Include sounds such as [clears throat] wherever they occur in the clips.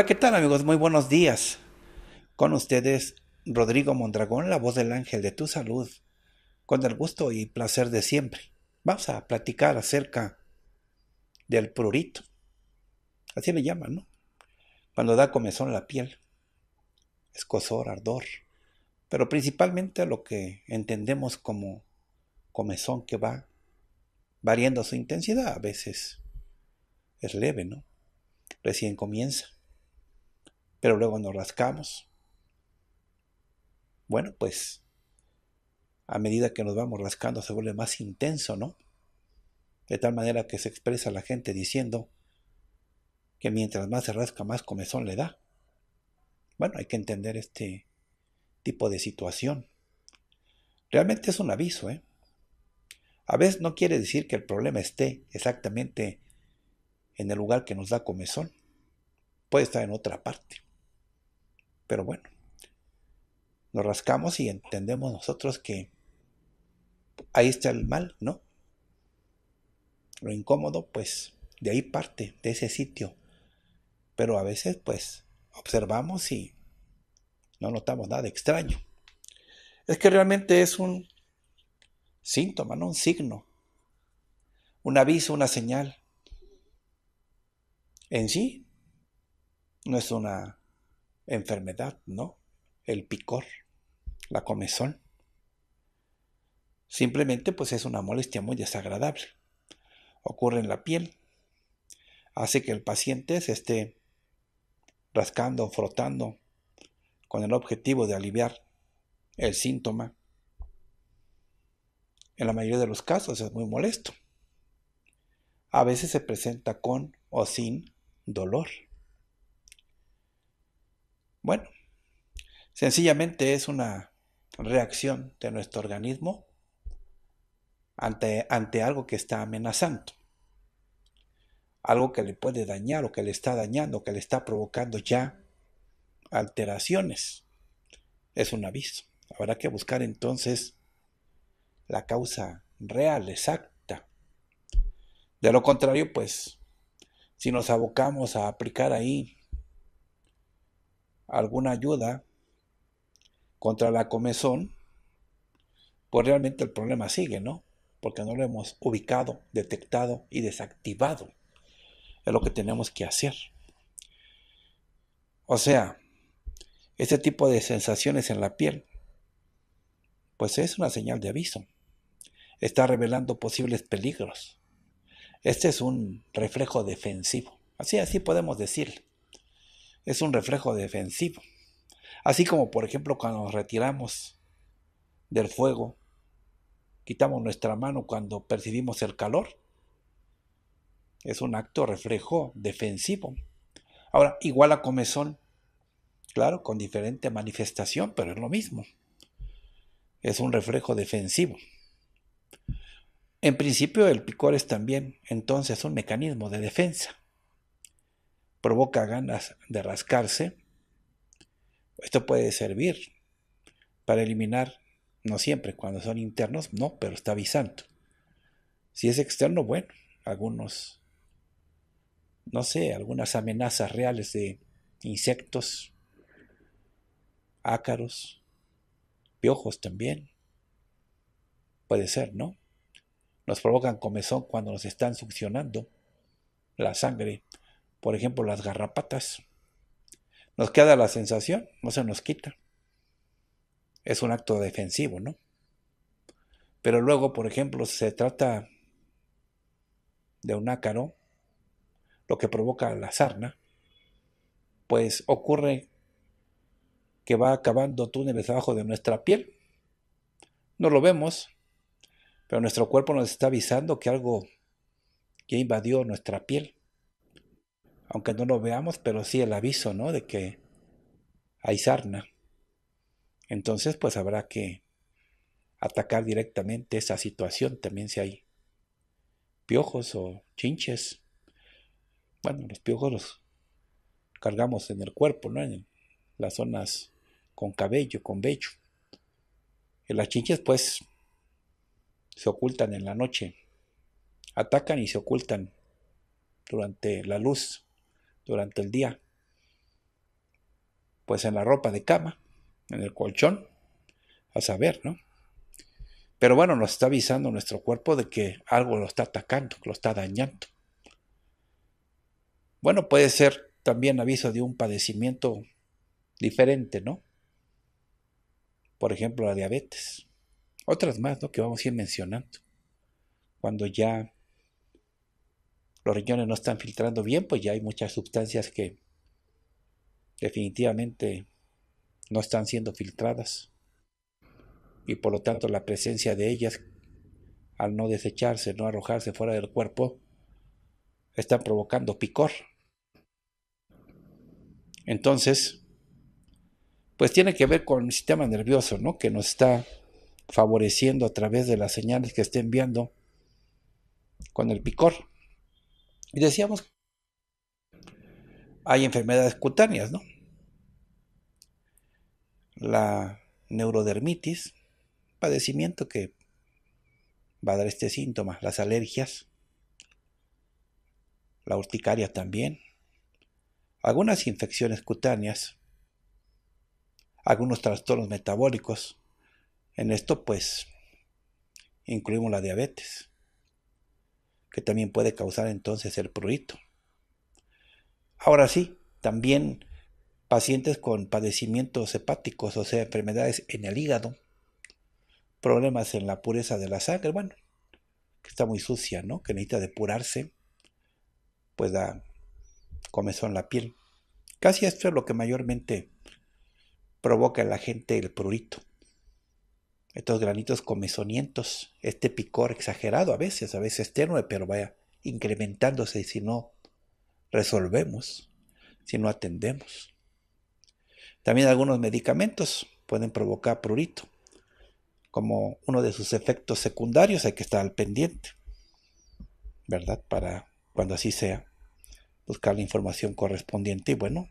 Hola, ¿qué tal amigos? Muy buenos días. Con ustedes, Rodrigo Mondragón, la voz del ángel de tu salud, con el gusto y placer de siempre. Vamos a platicar acerca del prurito. Así le llaman, ¿no? Cuando da comezón la piel, escosor, ardor, pero principalmente lo que entendemos como comezón que va variando su intensidad, a veces es leve, ¿no? Recién comienza pero luego nos rascamos. Bueno, pues a medida que nos vamos rascando se vuelve más intenso, ¿no? De tal manera que se expresa la gente diciendo que mientras más se rasca, más comezón le da. Bueno, hay que entender este tipo de situación. Realmente es un aviso, ¿eh? A veces no quiere decir que el problema esté exactamente en el lugar que nos da comezón. Puede estar en otra parte. Pero bueno, nos rascamos y entendemos nosotros que ahí está el mal, ¿no? Lo incómodo, pues, de ahí parte, de ese sitio. Pero a veces, pues, observamos y no notamos nada extraño. Es que realmente es un síntoma, no un signo, un aviso, una señal. En sí, no es una enfermedad, ¿no? El picor, la comezón. Simplemente pues es una molestia muy desagradable. Ocurre en la piel. Hace que el paciente se esté rascando, frotando, con el objetivo de aliviar el síntoma. En la mayoría de los casos es muy molesto. A veces se presenta con o sin dolor. Bueno, sencillamente es una reacción de nuestro organismo ante, ante algo que está amenazando, algo que le puede dañar o que le está dañando, que le está provocando ya alteraciones. Es un aviso. Habrá que buscar entonces la causa real, exacta. De lo contrario, pues, si nos abocamos a aplicar ahí alguna ayuda contra la comezón, pues realmente el problema sigue, ¿no? Porque no lo hemos ubicado, detectado y desactivado. Es lo que tenemos que hacer. O sea, este tipo de sensaciones en la piel, pues es una señal de aviso. Está revelando posibles peligros. Este es un reflejo defensivo. Así, así podemos decirle es un reflejo defensivo. Así como, por ejemplo, cuando nos retiramos del fuego, quitamos nuestra mano cuando percibimos el calor. Es un acto reflejo defensivo. Ahora, igual a comezón, claro, con diferente manifestación, pero es lo mismo. Es un reflejo defensivo. En principio, el picor es también entonces un mecanismo de defensa provoca ganas de rascarse, esto puede servir para eliminar, no siempre, cuando son internos, no, pero está avisando. Si es externo, bueno, algunos, no sé, algunas amenazas reales de insectos, ácaros, piojos también. Puede ser, ¿no? Nos provocan comezón cuando nos están succionando la sangre por ejemplo, las garrapatas. Nos queda la sensación, no se nos quita. Es un acto defensivo, ¿no? Pero luego, por ejemplo, se trata de un ácaro, lo que provoca la sarna, pues ocurre que va acabando túneles abajo de nuestra piel. No lo vemos, pero nuestro cuerpo nos está avisando que algo ya invadió nuestra piel aunque no lo veamos, pero sí el aviso, ¿no? De que hay sarna. Entonces, pues habrá que atacar directamente esa situación también si hay piojos o chinches. Bueno, los piojos los cargamos en el cuerpo, ¿no? En las zonas con cabello, con vello. Y las chinches, pues, se ocultan en la noche. Atacan y se ocultan durante la luz durante el día? Pues en la ropa de cama, en el colchón, a saber, ¿no? Pero bueno, nos está avisando nuestro cuerpo de que algo lo está atacando, que lo está dañando. Bueno, puede ser también aviso de un padecimiento diferente, ¿no? Por ejemplo, la diabetes. Otras más, ¿no? Que vamos a ir mencionando. Cuando ya los riñones no están filtrando bien, pues ya hay muchas sustancias que definitivamente no están siendo filtradas. Y por lo tanto la presencia de ellas, al no desecharse, no arrojarse fuera del cuerpo, están provocando picor. Entonces, pues tiene que ver con el sistema nervioso, ¿no? Que nos está favoreciendo a través de las señales que está enviando con el picor. Y decíamos, hay enfermedades cutáneas, ¿no? La neurodermitis, padecimiento que va a dar este síntoma, las alergias, la urticaria también, algunas infecciones cutáneas, algunos trastornos metabólicos. En esto pues incluimos la diabetes que también puede causar entonces el prurito. Ahora sí, también pacientes con padecimientos hepáticos, o sea, enfermedades en el hígado, problemas en la pureza de la sangre, bueno, que está muy sucia, ¿no? Que necesita depurarse, pues da comezón la piel. Casi esto es lo que mayormente provoca en la gente el prurito estos granitos comezonientos, este picor exagerado a veces, a veces tenue, pero vaya incrementándose si no resolvemos, si no atendemos. También algunos medicamentos pueden provocar prurito. Como uno de sus efectos secundarios hay que estar al pendiente, ¿verdad? Para cuando así sea, buscar la información correspondiente y bueno,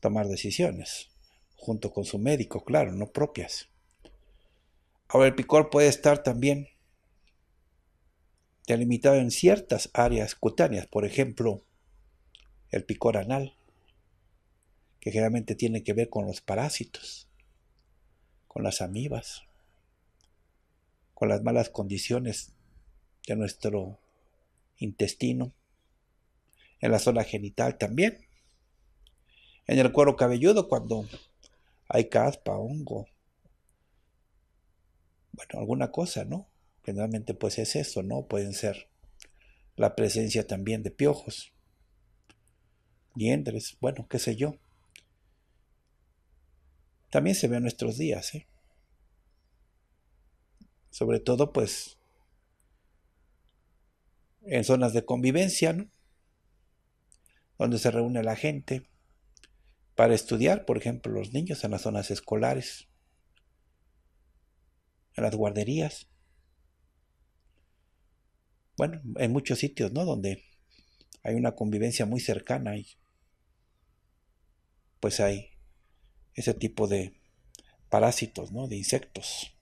tomar decisiones, junto con su médico, claro, no propias. Ahora el picor puede estar también delimitado en ciertas áreas cutáneas, por ejemplo, el picor anal, que generalmente tiene que ver con los parásitos, con las amibas, con las malas condiciones de nuestro intestino, en la zona genital también, en el cuero cabelludo cuando hay caspa, hongo, bueno, alguna cosa, ¿no? Generalmente pues es eso, ¿no? Pueden ser la presencia también de piojos, liendres, bueno, qué sé yo. También se ve en nuestros días, ¿eh? Sobre todo pues en zonas de convivencia, ¿no? Donde se reúne la gente para estudiar, por ejemplo, los niños en las zonas escolares en las guarderías. Bueno, en muchos sitios, ¿no? Donde hay una convivencia muy cercana y pues hay ese tipo de parásitos, ¿no? De insectos.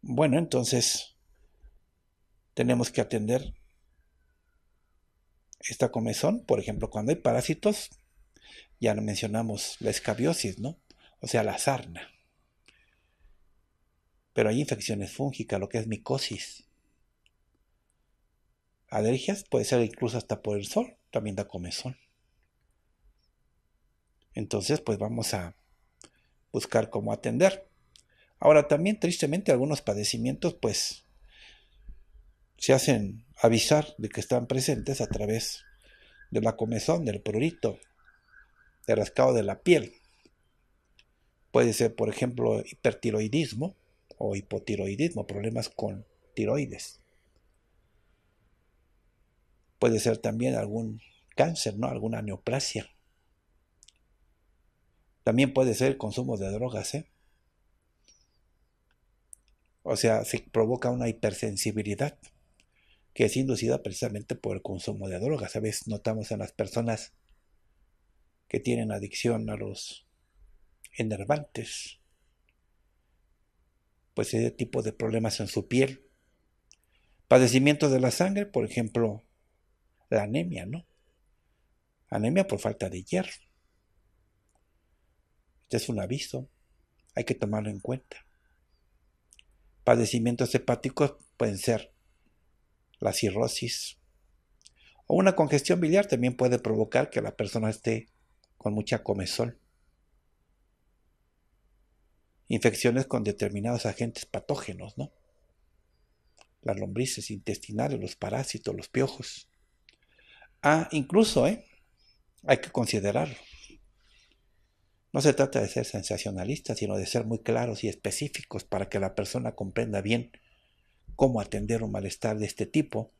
Bueno, entonces tenemos que atender esta comezón. Por ejemplo, cuando hay parásitos, ya mencionamos la escabiosis, ¿no? O sea, la sarna. Pero hay infecciones fúngicas, lo que es micosis. Alergias puede ser incluso hasta por el sol, también da comezón. Entonces, pues vamos a buscar cómo atender. Ahora, también tristemente algunos padecimientos, pues, se hacen avisar de que están presentes a través de la comezón, del prurito, del rascado de la piel. Puede ser, por ejemplo, hipertiroidismo, o hipotiroidismo, problemas con tiroides. Puede ser también algún cáncer, ¿no? Alguna neoplasia. También puede ser el consumo de drogas, ¿eh? O sea, se provoca una hipersensibilidad que es inducida precisamente por el consumo de drogas. A veces notamos en las personas que tienen adicción a los enervantes, pues ese tipo de problemas en su piel. Padecimientos de la sangre, por ejemplo, la anemia, ¿no? Anemia por falta de hierro. Este es un aviso, hay que tomarlo en cuenta. Padecimientos hepáticos pueden ser la cirrosis o una congestión biliar también puede provocar que la persona esté con mucha comezón infecciones con determinados agentes patógenos, ¿no? Las lombrices intestinales, los parásitos, los piojos. Ah, incluso, ¿eh? Hay que considerarlo. No se trata de ser sensacionalista, sino de ser muy claros y específicos para que la persona comprenda bien cómo atender un malestar de este tipo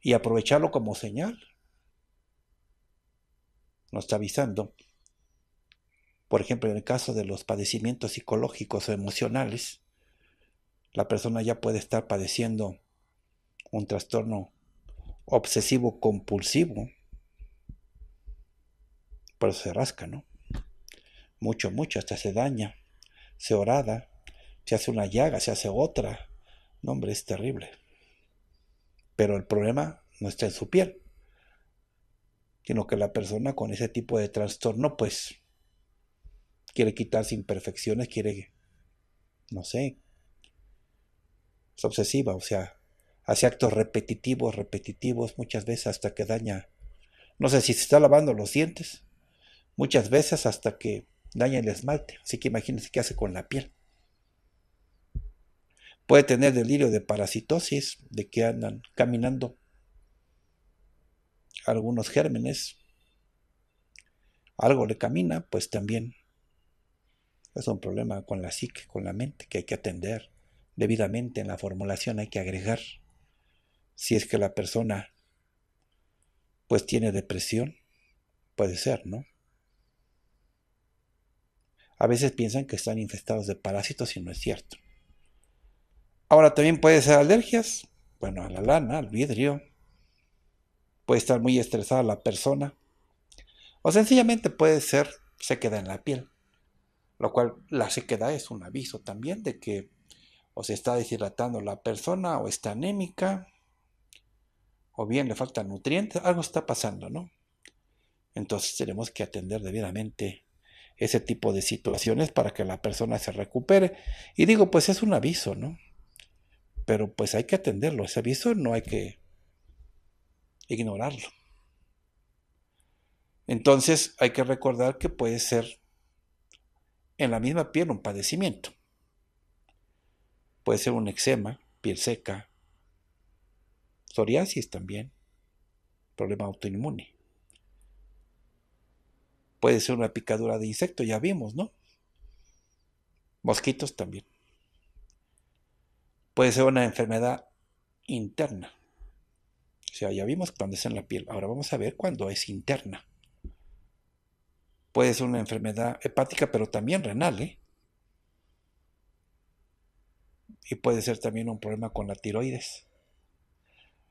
y aprovecharlo como señal. Nos está avisando por ejemplo, en el caso de los padecimientos psicológicos o emocionales, la persona ya puede estar padeciendo un trastorno obsesivo compulsivo. Por eso se rasca, ¿no? Mucho, mucho, hasta se daña, se orada, se hace una llaga, se hace otra. No, hombre, es terrible. Pero el problema no está en su piel, sino que la persona con ese tipo de trastorno, pues, quiere quitarse imperfecciones, quiere, no sé, es obsesiva, o sea, hace actos repetitivos, repetitivos, muchas veces hasta que daña, no sé si se está lavando los dientes, muchas veces hasta que daña el esmalte, así que imagínense qué hace con la piel. Puede tener delirio de parasitosis, de que andan caminando algunos gérmenes, algo le camina, pues también es un problema con la psique, con la mente, que hay que atender debidamente en la formulación, hay que agregar. Si es que la persona pues tiene depresión, puede ser, ¿no? A veces piensan que están infestados de parásitos y no es cierto. Ahora también puede ser alergias, bueno, a la lana, al vidrio. Puede estar muy estresada la persona. O sencillamente puede ser se queda en la piel. Lo cual la sequedad es un aviso también de que o se está deshidratando la persona o está anémica o bien le faltan nutrientes, algo está pasando, ¿no? Entonces tenemos que atender debidamente ese tipo de situaciones para que la persona se recupere. Y digo, pues es un aviso, ¿no? Pero pues hay que atenderlo, ese aviso no hay que ignorarlo. Entonces hay que recordar que puede ser en la misma piel un padecimiento. Puede ser un eczema, piel seca, psoriasis también, problema autoinmune. Puede ser una picadura de insecto, ya vimos, ¿no? Mosquitos también. Puede ser una enfermedad interna. O sea, ya vimos cuando es en la piel. Ahora vamos a ver cuando es interna puede ser una enfermedad hepática, pero también renal, ¿eh? Y puede ser también un problema con la tiroides.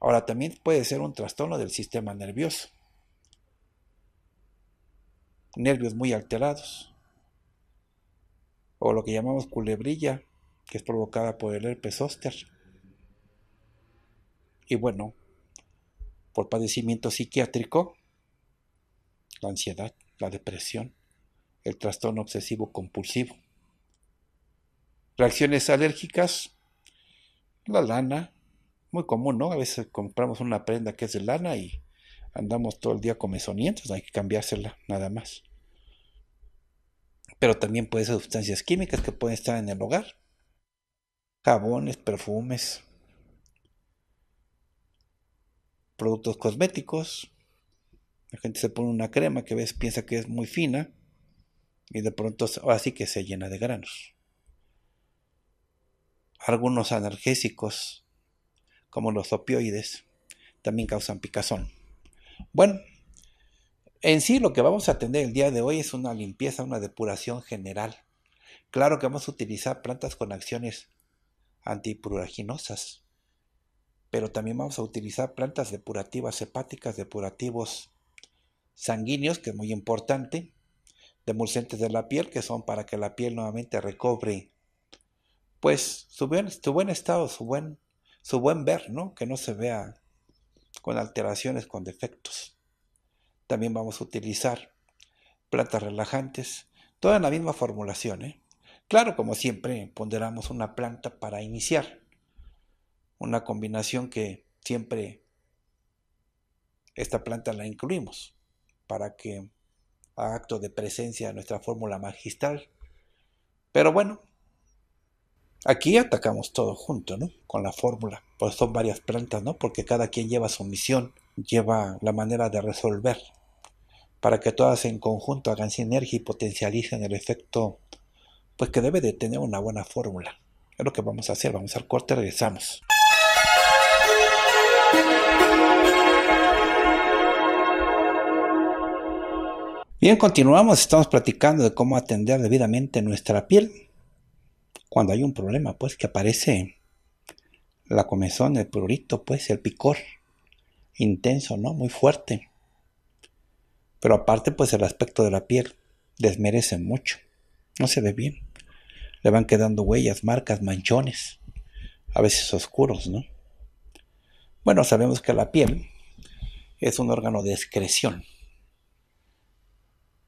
Ahora, también puede ser un trastorno del sistema nervioso. Nervios muy alterados. O lo que llamamos culebrilla, que es provocada por el herpes zóster. Y bueno, por padecimiento psiquiátrico, la ansiedad la depresión, el trastorno obsesivo compulsivo. Reacciones alérgicas, la lana, muy común, ¿no? A veces compramos una prenda que es de lana y andamos todo el día comezonientos, hay que cambiársela, nada más. Pero también puede ser sustancias químicas que pueden estar en el hogar, jabones, perfumes, productos cosméticos, la gente se pone una crema que a veces piensa que es muy fina y de pronto así que se llena de granos. Algunos analgésicos, como los opioides, también causan picazón. Bueno, en sí lo que vamos a atender el día de hoy es una limpieza, una depuración general. Claro que vamos a utilizar plantas con acciones antipuraginosas, pero también vamos a utilizar plantas depurativas hepáticas, depurativos sanguíneos, que es muy importante, demulcentes de la piel, que son para que la piel nuevamente recobre pues su buen, su buen estado, su buen, su buen ver, ¿no? Que no se vea con alteraciones, con defectos. También vamos a utilizar plantas relajantes, toda en la misma formulación, ¿eh? Claro, como siempre, ponderamos una planta para iniciar. Una combinación que siempre esta planta la incluimos para que a acto de presencia nuestra fórmula magistral. Pero bueno, aquí atacamos todo junto, ¿no? Con la fórmula. Pues son varias plantas, ¿no? Porque cada quien lleva su misión, lleva la manera de resolver, para que todas en conjunto hagan sinergia y potencialicen el efecto, pues que debe de tener una buena fórmula. Es lo que vamos a hacer, vamos al corte, regresamos. Bien, continuamos, estamos platicando de cómo atender debidamente nuestra piel cuando hay un problema, pues que aparece la comezón, el prurito, pues el picor intenso, ¿no? Muy fuerte. Pero aparte, pues el aspecto de la piel desmerece mucho, no se ve bien. Le van quedando huellas, marcas, manchones, a veces oscuros, ¿no? Bueno, sabemos que la piel es un órgano de excreción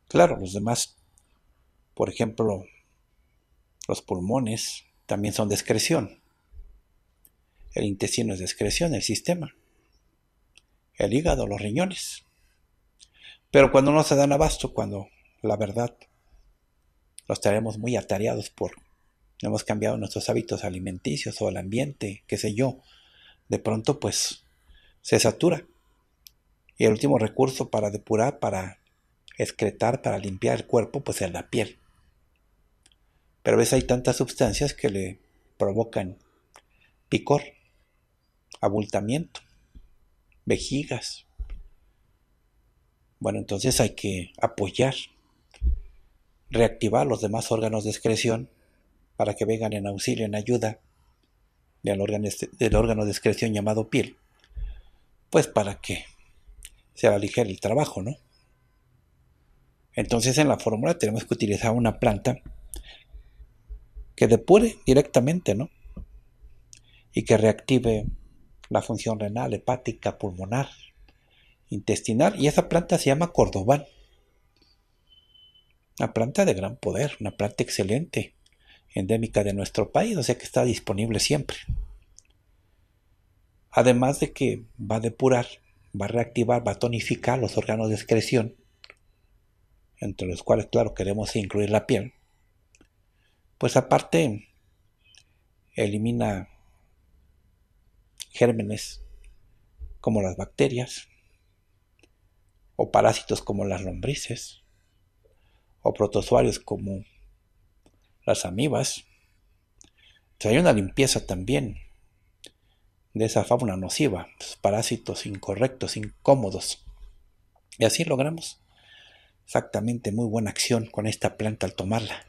Claro, los demás, por ejemplo, los pulmones también son de excreción. El intestino es de excreción, el sistema. El hígado, los riñones. Pero cuando no se dan abasto, cuando la verdad los tenemos muy atareados por hemos cambiado nuestros hábitos alimenticios o el ambiente, qué sé yo, de pronto pues se satura. Y el último recurso para depurar, para excretar para limpiar el cuerpo, pues en la piel. Pero ves hay tantas sustancias que le provocan picor, abultamiento, vejigas. Bueno, entonces hay que apoyar, reactivar los demás órganos de excreción para que vengan en auxilio, en ayuda del órgano, este, del órgano de excreción llamado piel, pues para que se aligere el trabajo, ¿no? Entonces en la fórmula tenemos que utilizar una planta que depure directamente, ¿no? Y que reactive la función renal, hepática, pulmonar, intestinal. Y esa planta se llama Cordobán. Una planta de gran poder, una planta excelente, endémica de nuestro país, o sea que está disponible siempre. Además de que va a depurar, va a reactivar, va a tonificar los órganos de excreción entre los cuales, claro, queremos incluir la piel, pues aparte elimina gérmenes como las bacterias, o parásitos como las lombrices, o protozoarios como las amibas. hay una limpieza también de esa fauna nociva, pues parásitos incorrectos, incómodos. Y así logramos Exactamente, muy buena acción con esta planta al tomarla.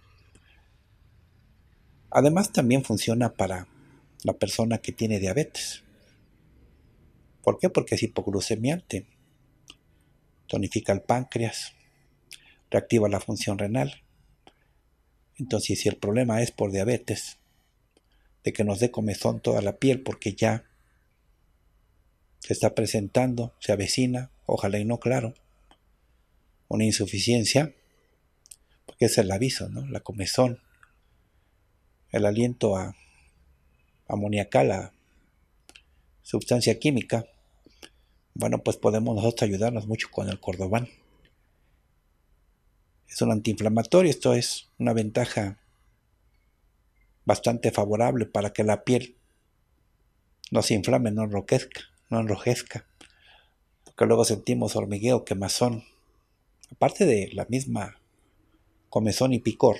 Además también funciona para la persona que tiene diabetes. ¿Por qué? Porque es hipoglucemiante. Tonifica el páncreas, reactiva la función renal. Entonces, si el problema es por diabetes, de que nos dé comezón toda la piel porque ya se está presentando, se avecina, ojalá y no claro, una insuficiencia, porque es el aviso, ¿no? La comezón, el aliento a amoniacal, a sustancia química. Bueno, pues podemos nosotros ayudarnos mucho con el cordobán. Es un antiinflamatorio, esto es una ventaja bastante favorable para que la piel no se inflame, no enroquezca, no enrojezca, porque luego sentimos hormigueo, quemazón, aparte de la misma comezón y picor,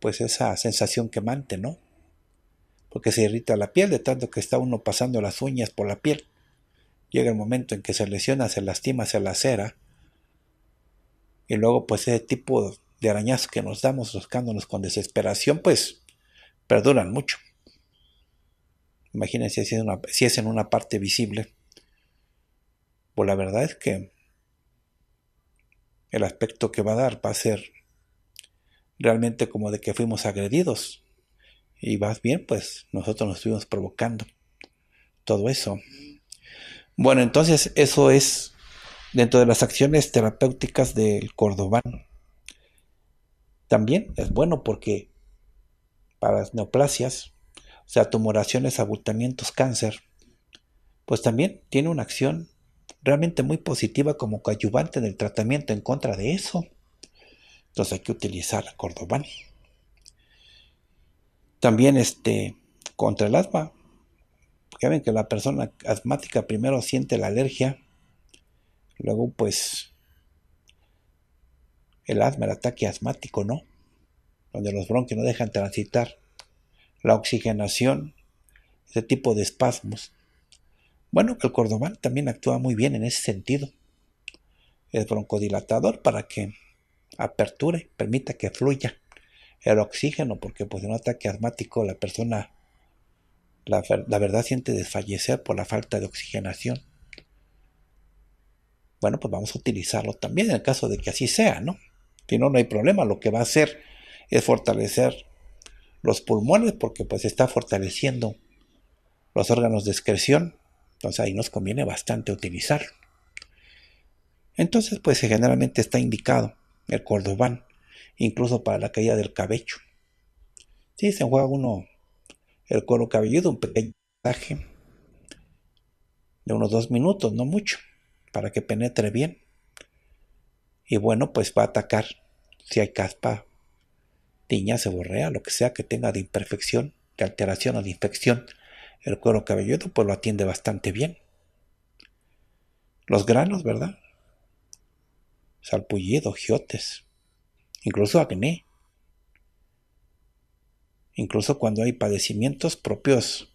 pues esa sensación quemante, ¿no? Porque se irrita la piel de tanto que está uno pasando las uñas por la piel. Llega el momento en que se lesiona, se lastima, se lacera. Y luego pues ese tipo de arañazos que nos damos buscándonos con desesperación, pues perduran mucho. Imagínense si una, si es en una parte visible. Pues la verdad es que el aspecto que va a dar va a ser realmente como de que fuimos agredidos. Y más bien, pues nosotros nos estuvimos provocando todo eso. Bueno, entonces eso es dentro de las acciones terapéuticas del cordobán. También es bueno porque para las neoplasias, o sea, tumoraciones, abultamientos, cáncer, pues también tiene una acción realmente muy positiva como coayuvante en el tratamiento en contra de eso. Entonces hay que utilizar la cordobán. También este, contra el asma. Ya ven que la persona asmática primero siente la alergia, luego pues el asma, el ataque asmático, ¿no? Donde los bronquios no dejan transitar la oxigenación, ese tipo de espasmos bueno, que el cordobán también actúa muy bien en ese sentido. El broncodilatador para que aperture, permita que fluya el oxígeno, porque pues en un ataque asmático la persona, la, la verdad, siente desfallecer por la falta de oxigenación. Bueno, pues vamos a utilizarlo también en el caso de que así sea, ¿no? Si no, no hay problema. Lo que va a hacer es fortalecer los pulmones porque pues está fortaleciendo los órganos de excreción entonces ahí nos conviene bastante utilizar. Entonces pues generalmente está indicado el cordobán, incluso para la caída del cabello. Si se juega uno el cuero cabelludo, un pequeño pasaje de unos dos minutos, no mucho, para que penetre bien. Y bueno, pues va a atacar si hay caspa, tiña, borrea, lo que sea que tenga de imperfección, de alteración o de infección el cuero cabelludo pues lo atiende bastante bien. Los granos, ¿verdad? Salpullido, giotes, incluso acné. Incluso cuando hay padecimientos propios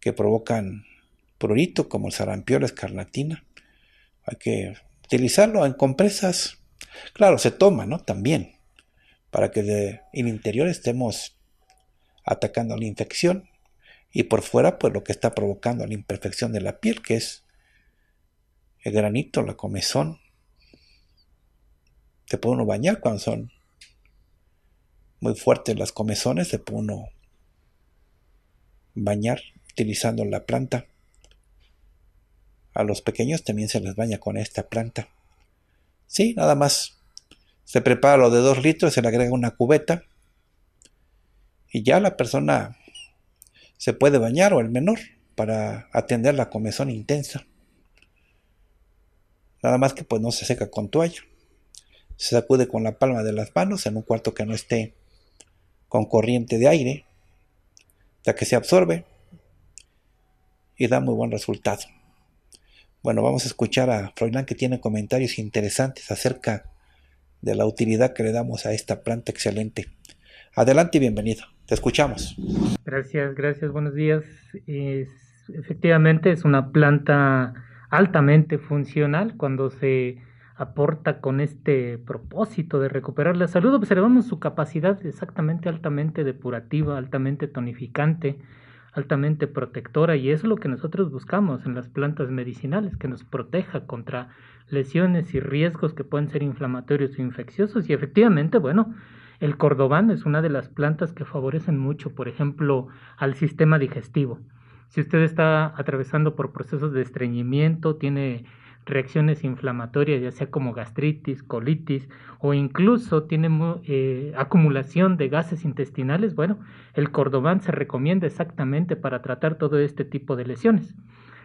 que provocan prurito, como el sarampión, la escarlatina, hay que utilizarlo en compresas. Claro, se toma, ¿no? También, para que en el interior estemos atacando la infección y por fuera, pues lo que está provocando la imperfección de la piel, que es el granito, la comezón. Se puede uno bañar cuando son muy fuertes las comezones, se puede uno bañar utilizando la planta. A los pequeños también se les baña con esta planta. Sí, nada más. Se prepara lo de dos litros, se le agrega una cubeta y ya la persona se puede bañar o el menor para atender la comezón intensa. Nada más que pues no se seca con toalla. Se sacude con la palma de las manos en un cuarto que no esté con corriente de aire, ya que se absorbe y da muy buen resultado. Bueno, vamos a escuchar a Froilán que tiene comentarios interesantes acerca de la utilidad que le damos a esta planta excelente. Adelante y bienvenido. Te escuchamos. Gracias, gracias, buenos días. Es, efectivamente es una planta altamente funcional cuando se aporta con este propósito de recuperar la salud. Observamos su capacidad exactamente altamente depurativa, altamente tonificante, altamente protectora y eso es lo que nosotros buscamos en las plantas medicinales, que nos proteja contra lesiones y riesgos que pueden ser inflamatorios o infecciosos y efectivamente, bueno, el cordobán es una de las plantas que favorecen mucho, por ejemplo, al sistema digestivo. Si usted está atravesando por procesos de estreñimiento, tiene reacciones inflamatorias, ya sea como gastritis, colitis o incluso tiene eh, acumulación de gases intestinales, bueno, el cordobán se recomienda exactamente para tratar todo este tipo de lesiones.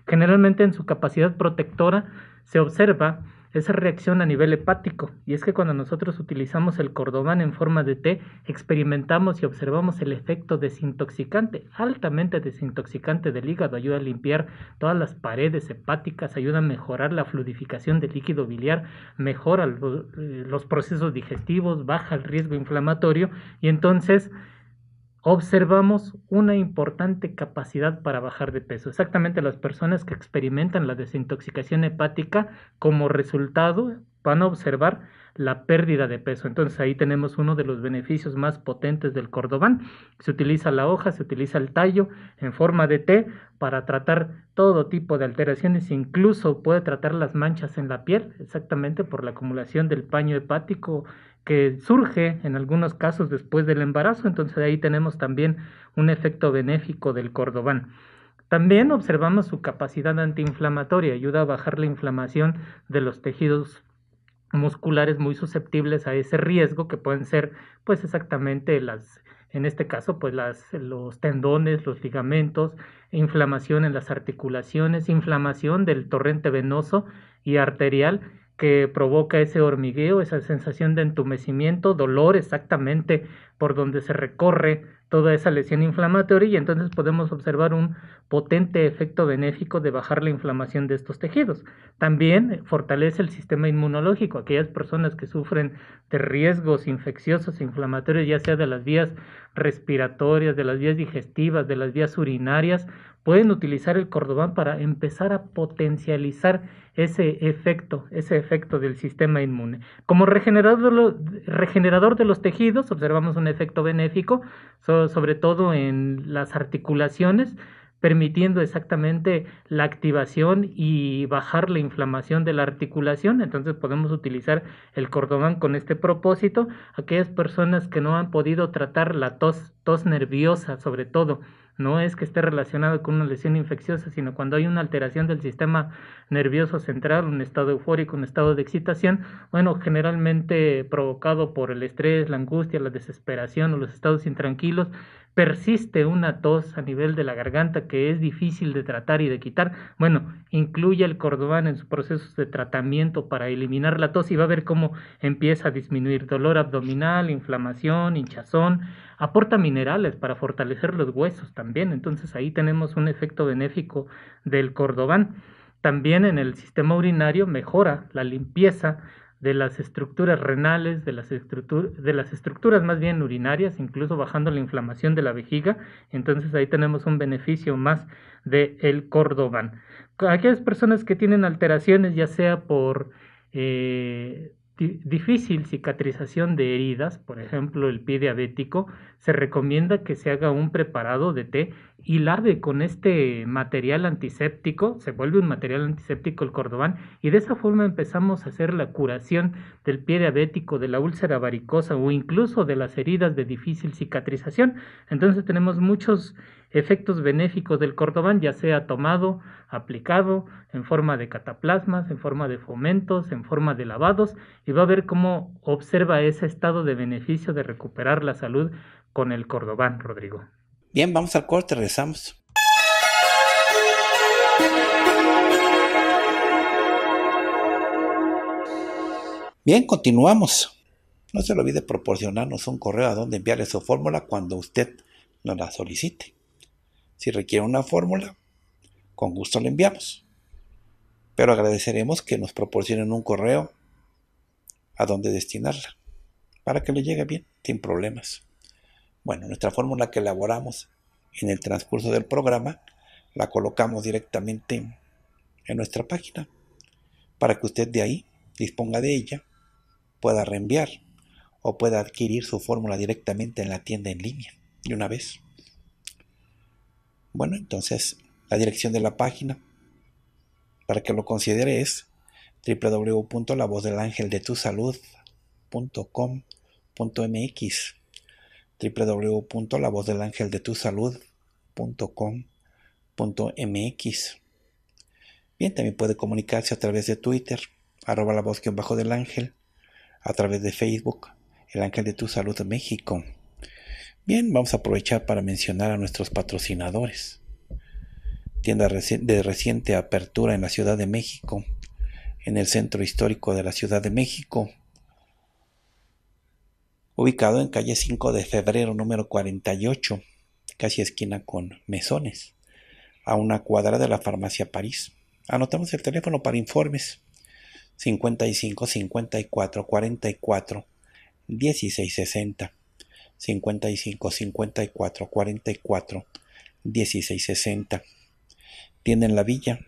Generalmente en su capacidad protectora se observa esa reacción a nivel hepático, y es que cuando nosotros utilizamos el cordobán en forma de té, experimentamos y observamos el efecto desintoxicante, altamente desintoxicante del hígado, ayuda a limpiar todas las paredes hepáticas, ayuda a mejorar la fluidificación del líquido biliar, mejora los, eh, los procesos digestivos, baja el riesgo inflamatorio, y entonces observamos una importante capacidad para bajar de peso. Exactamente las personas que experimentan la desintoxicación hepática como resultado van a observar la pérdida de peso. Entonces ahí tenemos uno de los beneficios más potentes del cordobán. Se utiliza la hoja, se utiliza el tallo en forma de té para tratar todo tipo de alteraciones, incluso puede tratar las manchas en la piel, exactamente por la acumulación del paño hepático que surge en algunos casos después del embarazo, entonces ahí tenemos también un efecto benéfico del cordobán. También observamos su capacidad antiinflamatoria, ayuda a bajar la inflamación de los tejidos musculares muy susceptibles a ese riesgo que pueden ser pues exactamente las en este caso pues las, los tendones, los ligamentos, inflamación en las articulaciones, inflamación del torrente venoso y arterial que provoca ese hormigueo, esa sensación de entumecimiento, dolor exactamente por donde se recorre toda esa lesión inflamatoria y entonces podemos observar un potente efecto benéfico de bajar la inflamación de estos tejidos. También fortalece el sistema inmunológico. Aquellas personas que sufren de riesgos infecciosos e inflamatorios, ya sea de las vías respiratorias, de las vías digestivas, de las vías urinarias, pueden utilizar el cordobán para empezar a potencializar ese efecto, ese efecto del sistema inmune. Como regenerador, de los tejidos, observamos un efecto benéfico, sobre todo en las articulaciones, permitiendo exactamente la activación y bajar la inflamación de la articulación. Entonces podemos utilizar el cordobán con este propósito. Aquellas personas que no han podido tratar la tos, tos nerviosa, sobre todo, no es que esté relacionado con una lesión infecciosa, sino cuando hay una alteración del sistema nervioso central, un estado eufórico, un estado de excitación, bueno, generalmente provocado por el estrés, la angustia, la desesperación o los estados intranquilos, persiste una tos a nivel de la garganta que es difícil de tratar y de quitar, bueno, incluye el cordobán en sus procesos de tratamiento para eliminar la tos y va a ver cómo empieza a disminuir dolor abdominal, inflamación, hinchazón, aporta minerales para fortalecer los huesos también, entonces ahí tenemos un efecto benéfico del cordobán. También en el sistema urinario mejora la limpieza, de las estructuras renales, de las, de las estructuras más bien urinarias, incluso bajando la inflamación de la vejiga. Entonces ahí tenemos un beneficio más del el Aquellas personas que tienen alteraciones, ya sea por eh, difícil cicatrización de heridas, por ejemplo el pie diabético, se recomienda que se haga un preparado de té lave con este material antiséptico, se vuelve un material antiséptico el cordobán, y de esa forma empezamos a hacer la curación del pie diabético, de la úlcera varicosa o incluso de las heridas de difícil cicatrización. Entonces tenemos muchos efectos benéficos del cordobán, ya sea tomado, aplicado, en forma de cataplasmas, en forma de fomentos, en forma de lavados, y va a ver cómo observa ese estado de beneficio de recuperar la salud con el cordobán, Rodrigo. Bien, vamos al corte, regresamos. Bien, continuamos. No se olvide proporcionarnos un correo a donde enviarle su fórmula cuando usted nos la solicite. Si requiere una fórmula, con gusto le enviamos. Pero agradeceremos que nos proporcionen un correo a donde destinarla para que le llegue bien, sin problemas. Bueno, nuestra fórmula que elaboramos en el transcurso del programa la colocamos directamente en nuestra página para que usted de ahí disponga de ella, pueda reenviar o pueda adquirir su fórmula directamente en la tienda en línea de una vez. Bueno, entonces la dirección de la página para que lo considere es www.lavozdelangeldetusalud.com.mx www.lavozdelangeldetusalud.com.mx. Bien, también puede comunicarse a través de Twitter, arroba la voz que bajo del ángel, a través de Facebook, el ángel de tu salud México. Bien, vamos a aprovechar para mencionar a nuestros patrocinadores. Tienda de reciente apertura en la Ciudad de México, en el centro histórico de la Ciudad de México, ubicado en calle 5 de febrero número 48, casi esquina con Mesones, a una cuadra de la farmacia París. Anotamos el teléfono para informes 55 54 44 1660 55 54 44 1660 60 Tienda en la Villa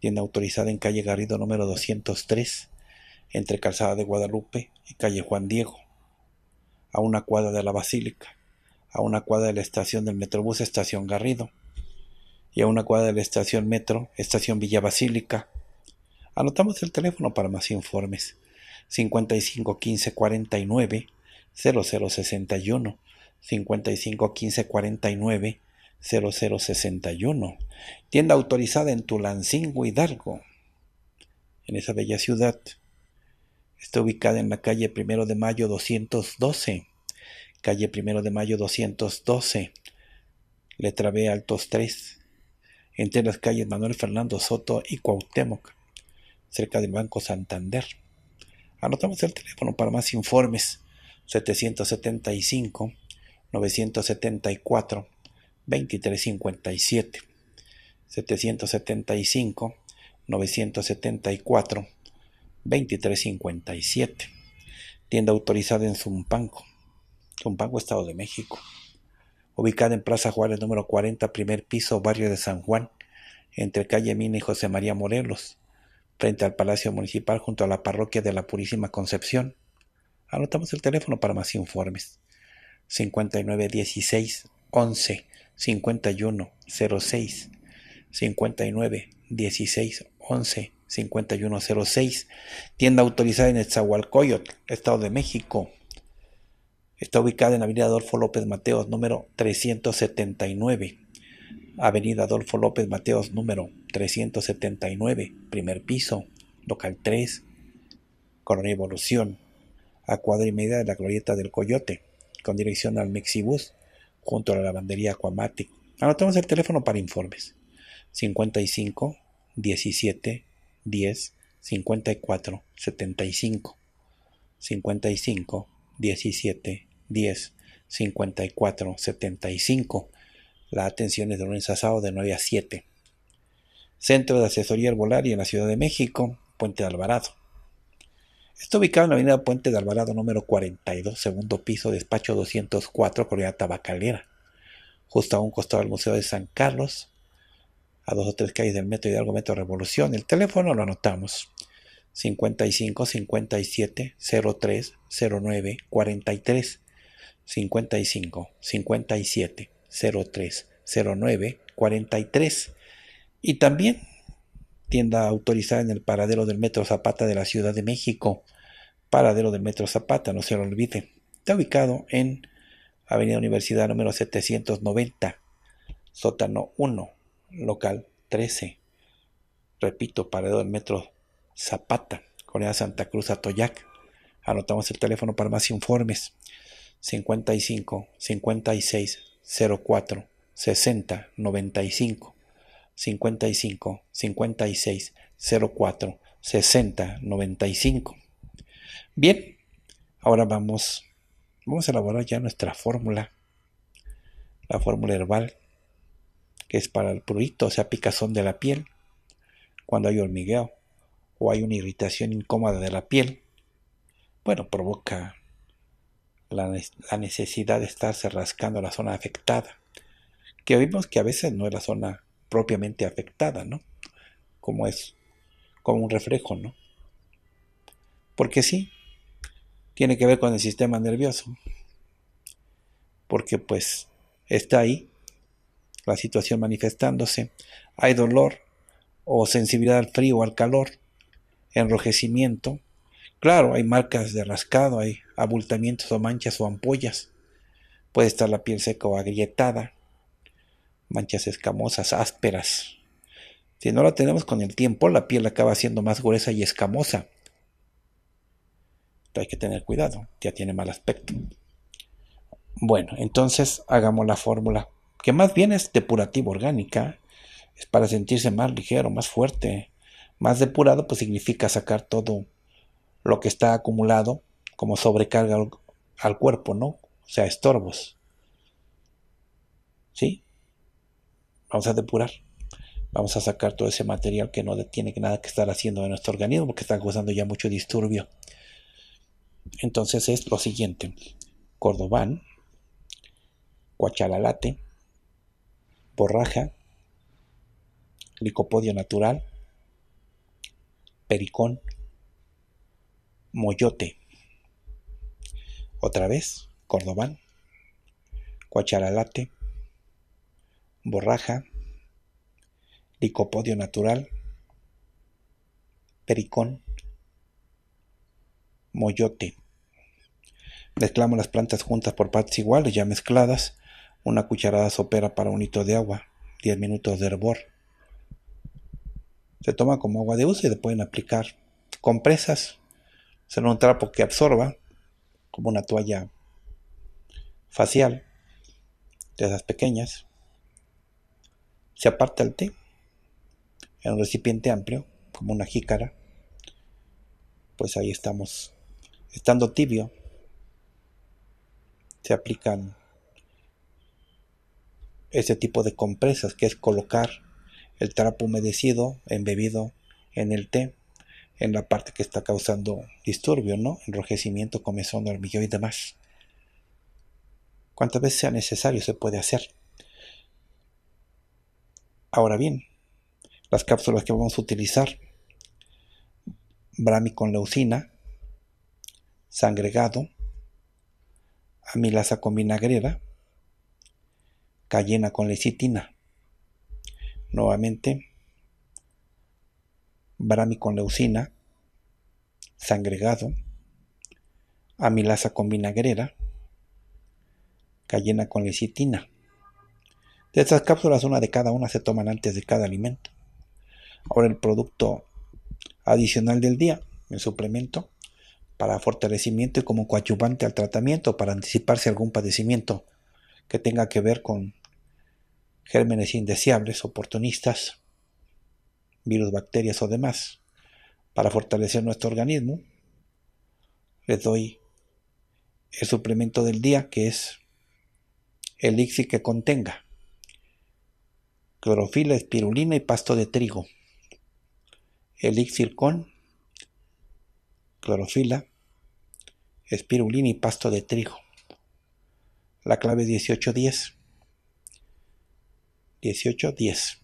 tienda autorizada en calle Garrido número 203 entre Calzada de Guadalupe en calle Juan Diego, a una cuadra de la Basílica, a una cuadra de la estación del Metrobús Estación Garrido y a una cuadra de la estación Metro Estación Villa Basílica. Anotamos el teléfono para más informes 55 15 49 0061 55 15 49 0061 tienda autorizada en Tulancingo Hidalgo en esa bella ciudad Está ubicada en la calle Primero de Mayo 212. Calle 1 de Mayo 212. Letra B Altos 3. Entre las calles Manuel Fernando Soto y Cuauhtémoc. Cerca del Banco Santander. Anotamos el teléfono para más informes. 775 974 2357 775 974 2357. Tienda autorizada en Zumpanco, Zumpanco, Estado de México. Ubicada en Plaza Juárez número 40, primer piso, barrio de San Juan, entre calle Mina y José María Morelos, frente al Palacio Municipal junto a la parroquia de la Purísima Concepción. Anotamos el teléfono para más informes. 5916 11 51 06 59 16 11 5106. Tienda autorizada en Etzahualcoyot, Estado de México. Está ubicada en Avenida Adolfo López Mateos, número 379. Avenida Adolfo López Mateos, número 379, primer piso, local 3, Colonia Evolución, a cuadra y media de la Glorieta del Coyote, con dirección al Mexibus, junto a la lavandería Aquamatic. Anotamos el teléfono para informes. 55 17 10, 54, 75, 55, 17, 10, 54, 75. La atención es de un ensasado de 9 a 7. Centro de Asesoría Herbolaria en la Ciudad de México, Puente de Alvarado. Está ubicado en la avenida Puente de Alvarado número 42, segundo piso, despacho 204, Correa Tabacalera, justo a un costado del Museo de San Carlos, a dos o tres calles del metro y metro Revolución. El teléfono lo anotamos. 55 57 03 09 43 55 57 03 09 43 y también tienda autorizada en el paradero del Metro Zapata de la Ciudad de México. Paradero del Metro Zapata, no se lo olvide. Está ubicado en Avenida Universidad número 790, sótano 1, local 13. Repito, pared del metro Zapata, Corea Santa Cruz, Atoyac. Anotamos el teléfono para más informes. 55 56 04 60 95 55 56 04 60 95 bien ahora vamos vamos a elaborar ya nuestra fórmula la fórmula herbal que es para el prurito, o sea, picazón de la piel, cuando hay hormigueo o hay una irritación incómoda de la piel, bueno, provoca la, necesidad de estarse rascando la zona afectada, que vimos que a veces no es la zona propiamente afectada, ¿no? Como es, como un reflejo, ¿no? Porque sí, tiene que ver con el sistema nervioso, porque pues está ahí la situación manifestándose. Hay dolor o sensibilidad al frío o al calor, enrojecimiento. Claro, hay marcas de rascado, hay abultamientos o manchas o ampollas. Puede estar la piel seca o agrietada, manchas escamosas, ásperas. Si no la tenemos con el tiempo, la piel acaba siendo más gruesa y escamosa. hay que tener cuidado, ya tiene mal aspecto. Bueno, entonces hagamos la fórmula que más bien es depurativa orgánica, es para sentirse más ligero, más fuerte. Más depurado pues significa sacar todo lo que está acumulado como sobrecarga al, cuerpo, ¿no? O sea, estorbos. ¿Sí? Vamos a depurar. Vamos a sacar todo ese material que no tiene nada que estar haciendo en nuestro organismo porque está causando ya mucho disturbio. Entonces es lo siguiente. Cordobán, Coachalalate borraja, licopodio natural, pericón, moyote. Otra vez, cordobán, cuacharalate, borraja, licopodio natural, pericón, moyote. Mezclamos las plantas juntas por partes iguales, ya mezcladas, una cucharada sopera para un litro de agua, 10 minutos de hervor. Se toma como agua de uso y se pueden aplicar compresas, se un trapo que absorba, como una toalla facial, de esas pequeñas. Se aparta el té en un recipiente amplio, como una jícara. Pues ahí estamos, estando tibio. Se aplican este tipo de compresas, que es colocar el trapo humedecido, embebido en el té, en la parte que está causando disturbio, ¿no? Enrojecimiento, comezón, hormigueo y demás. Cuantas veces sea necesario se puede hacer. Ahora bien, las cápsulas que vamos a utilizar, brami con leucina, sangregado, amilasa con vinagrera, cayena con lecitina. Nuevamente, brami con leucina, sangregado, amilasa con vinagrera, cayena con lecitina. De estas cápsulas, una de cada una se toman antes de cada alimento. Ahora el producto adicional del día, el suplemento, para fortalecimiento y como coadyuvante al tratamiento, para anticiparse algún padecimiento que tenga que ver con gérmenes indeseables, oportunistas, virus, bacterias o demás, para fortalecer nuestro organismo, les doy el suplemento del día que es el elixir que contenga clorofila, espirulina y pasto de trigo. Elixir con clorofila, espirulina y pasto de trigo. La clave 1810. 18-10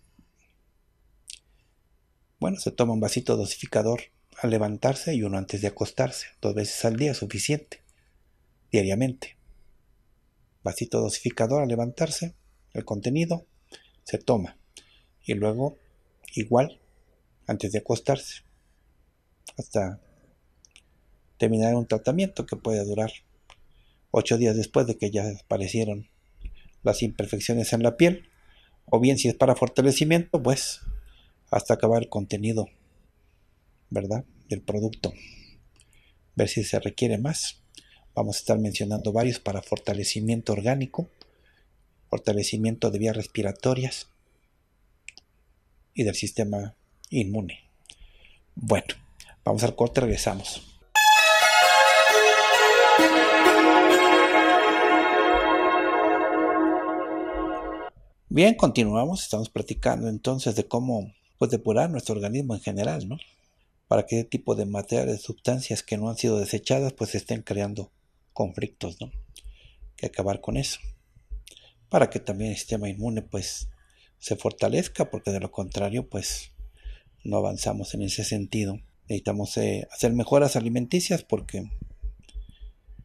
Bueno, se toma un vasito dosificador al levantarse y uno antes de acostarse, dos veces al día suficiente, diariamente. Vasito dosificador al levantarse, el contenido se toma y luego igual antes de acostarse hasta terminar un tratamiento que puede durar ocho días después de que ya aparecieron las imperfecciones en la piel o bien si es para fortalecimiento, pues hasta acabar el contenido, ¿verdad? Del producto. Ver si se requiere más. Vamos a estar mencionando varios para fortalecimiento orgánico, fortalecimiento de vías respiratorias y del sistema inmune. Bueno, vamos al corte, regresamos. Bien, continuamos, estamos practicando entonces de cómo pues, depurar nuestro organismo en general, ¿no? Para que ese tipo de materiales, sustancias que no han sido desechadas, pues estén creando conflictos, ¿no? Que acabar con eso. Para que también el sistema inmune, pues, se fortalezca, porque de lo contrario, pues, no avanzamos en ese sentido. Necesitamos eh, hacer mejoras alimenticias porque en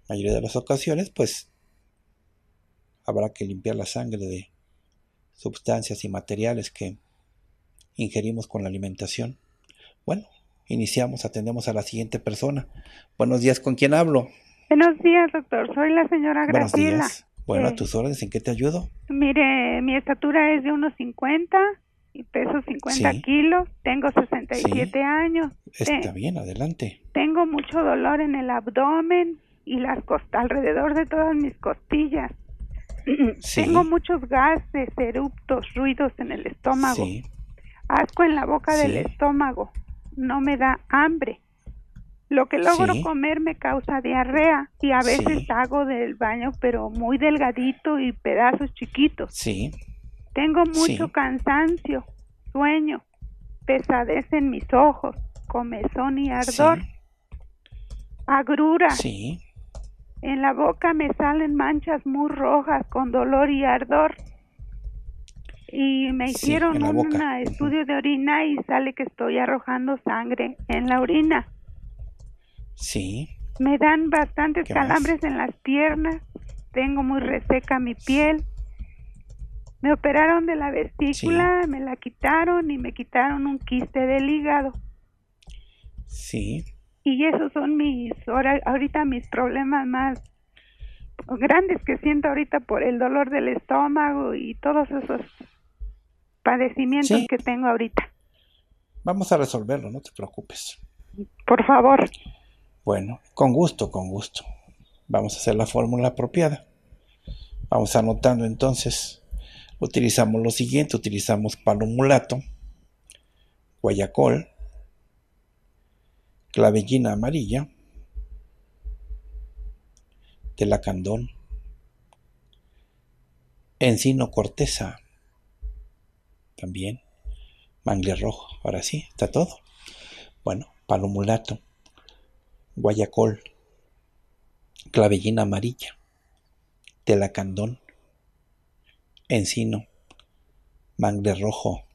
la mayoría de las ocasiones, pues, habrá que limpiar la sangre de sustancias y materiales que ingerimos con la alimentación. Bueno, iniciamos, atendemos a la siguiente persona. Buenos días, ¿con quién hablo? Buenos días, doctor. Soy la señora Graciela. Bueno, a tus órdenes, ¿en qué te ayudo? Mire, mi estatura es de unos 50 y peso 50 kilos. Tengo 67 años. Está bien, adelante. Tengo mucho dolor en el abdomen y las alrededor de todas mis costillas. [clears throat] Tengo muchos gases, eruptos, ruidos en el estómago. Asco en la boca del estómago. No me da hambre. Lo que logro comer me causa diarrea y a veces hago del baño pero muy delgadito y pedazos chiquitos. Tengo mucho cansancio, sueño, pesadez en mis ojos, comezón y ardor. Agrura. Sí en la boca me salen manchas muy rojas con dolor y ardor. Y me hicieron un estudio de orina y sale que estoy arrojando sangre en la orina. Sí. Me dan bastantes calambres en las piernas. Tengo muy reseca mi piel. Me operaron de la vesícula, me la quitaron y me quitaron un quiste del hígado. Sí. Y esos son mis, ahorita mis problemas más grandes que siento ahorita por el dolor del estómago y todos esos padecimientos que tengo ahorita. Vamos a resolverlo, no te preocupes. Por favor. Bueno, con gusto, con gusto. Vamos a hacer la fórmula apropiada. Vamos anotando entonces. Utilizamos lo siguiente, utilizamos palomulato, guayacol, clavellina amarilla, candón, encino corteza, también, mangle rojo, ahora sí, está todo. Bueno, palomulato, guayacol, clavellina amarilla, telacandón, encino, mangle rojo,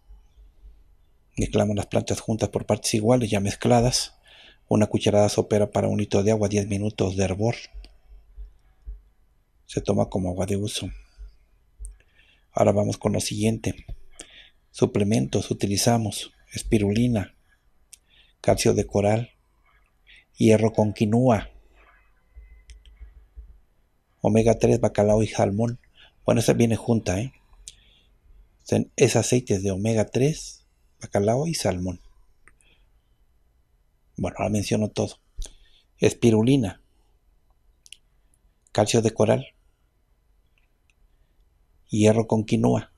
mezclamos las plantas juntas por partes iguales, ya mezcladas, una cucharada sopera para un litro de agua, 10 minutos de hervor. Se toma como agua de uso. Ahora vamos con lo siguiente. Suplementos utilizamos espirulina, calcio de coral, hierro con quinua, omega 3, bacalao y salmón. Bueno, esa viene junta, ¿eh? Es aceites de omega 3, bacalao y salmón. Bueno, ahora menciono todo. Espirulina, calcio de coral, hierro con quinoa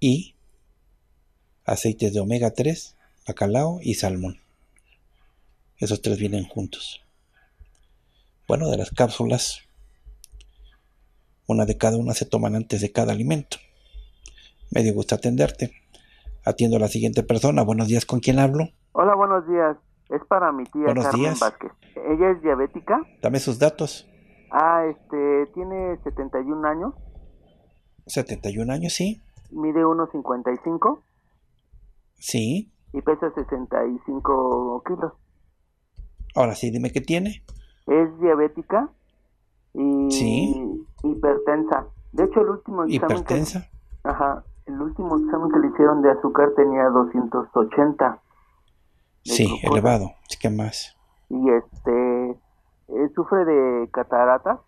y aceites de omega 3, bacalao y salmón. Esos tres vienen juntos. Bueno, de las cápsulas, una de cada una se toman antes de cada alimento. Me dio gusto atenderte. Atiendo a la siguiente persona. Buenos días, ¿con quién hablo? Hola, buenos días. Es para mi tía Carmen Vázquez. ¿Ella es diabética? Dame sus datos. Ah, este, tiene 71 años. 71 años, sí. Mide 1,55. Sí. Y pesa 65 kilos. Ahora sí, dime qué tiene. Es diabética y hipertensa. De hecho, el último examen ¿Hipertensa? ajá, el último examen que le hicieron de azúcar tenía 280 sí, elevado, elevado, que más? Y este, eh, sufre de cataratas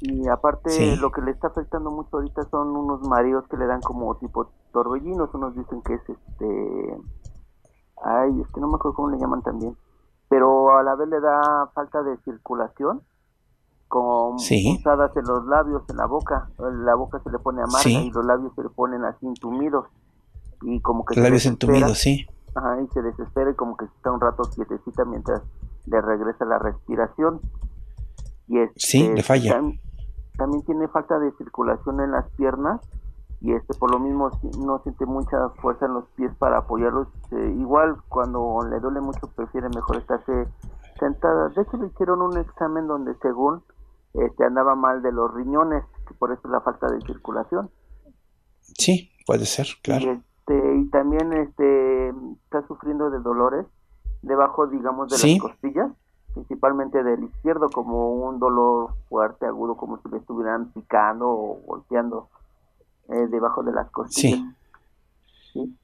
Y aparte, lo que le está afectando mucho ahorita son unos mareos que le dan como tipo torbellinos. Unos dicen que es este. Ay, es que no me acuerdo cómo le llaman también. Pero a la vez le da falta de circulación, con sí. en los labios, en la boca. La boca se le pone amarga y los labios se le ponen así entumidos. Y como que. Los labios entumidos, sí. Ajá, y se desespera como que está un rato quietecita mientras le regresa la respiración. Y este, sí, le falla. También, tiene falta de circulación en las piernas y este por lo mismo no siente mucha fuerza en los pies para apoyarlos. Este, igual cuando le duele mucho prefiere mejor estarse sentada. De hecho le hicieron un examen donde según este andaba mal de los riñones, que por eso la falta de circulación. Sí, puede ser, claro. Este, y también este está sufriendo de dolores debajo digamos de las costillas principalmente del izquierdo como un dolor fuerte agudo como si le estuvieran picando o golpeando eh, debajo de las costillas sí.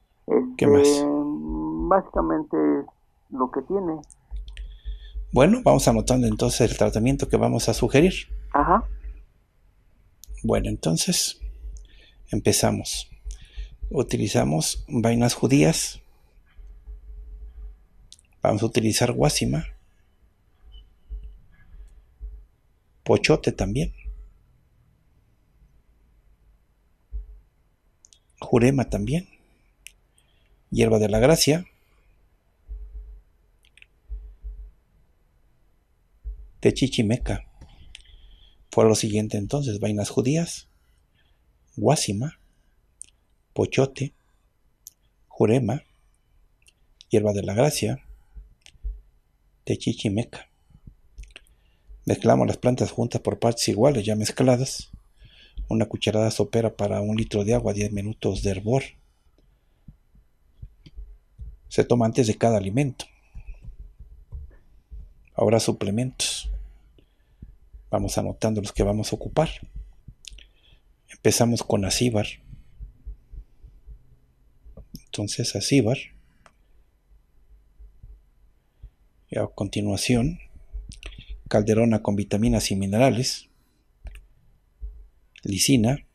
¿Qué este, más? básicamente lo que tiene bueno vamos anotando entonces el tratamiento que vamos a sugerir ajá bueno entonces empezamos utilizamos vainas judías. Vamos a utilizar guasima. Pochote también. Jurema también. Hierba de la gracia. techichimeca chichimeca. Fue lo siguiente entonces, vainas judías, guasima, pochote, jurema, hierba de la gracia, techichimeca. Mezclamos las plantas juntas por partes iguales, ya mezcladas. Una cucharada sopera para un litro de agua, 10 minutos de hervor. Se toma antes de cada alimento. Ahora suplementos. Vamos anotando los que vamos a ocupar. Empezamos con acíbar, entonces a Y a continuación, calderona con vitaminas y minerales, lisina,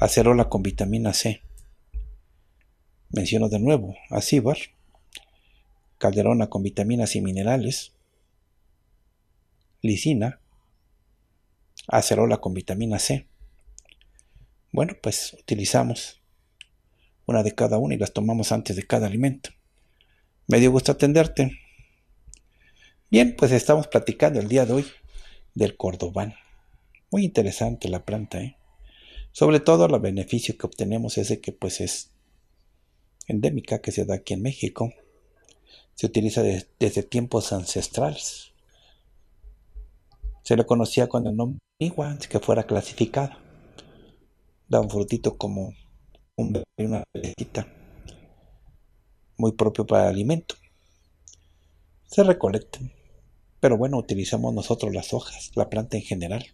acerola con vitamina C. Menciono de nuevo acíbar, calderona con vitaminas y minerales, lisina, acerola con vitamina C. Bueno, pues utilizamos una de cada una y las tomamos antes de cada alimento. Me dio gusto atenderte. Bien, pues estamos platicando el día de hoy del cordobán. Muy interesante la planta, ¿eh? Sobre todo el beneficio que obtenemos es de que pues es endémica que se da aquí en México. Se utiliza desde tiempos ancestrales. Se le conocía cuando el nombre igual que fuera clasificado. Da un frutito como un bebé una muy propio para el alimento. Se recolectan, pero bueno, utilizamos nosotros las hojas, la planta en general,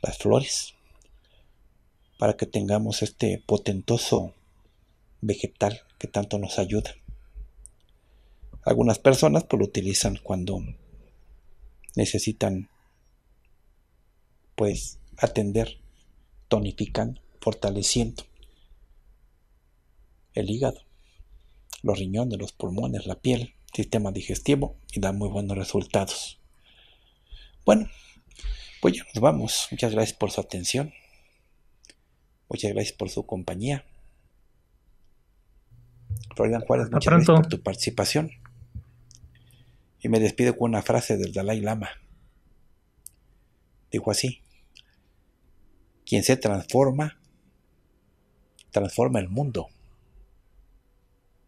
las flores, para que tengamos este potentoso vegetal que tanto nos ayuda. Algunas personas pues, lo utilizan cuando necesitan pues atender, tonifican, fortaleciendo el hígado, los riñones, los pulmones, la piel, sistema digestivo y da muy buenos resultados. Bueno, pues ya nos vamos. Muchas gracias por su atención. Muchas gracias por su compañía. Florian Juárez, muchas gracias por tu participación. Y me despido con una frase del Dalai Lama. Dijo así, quien se transforma, transforma el mundo.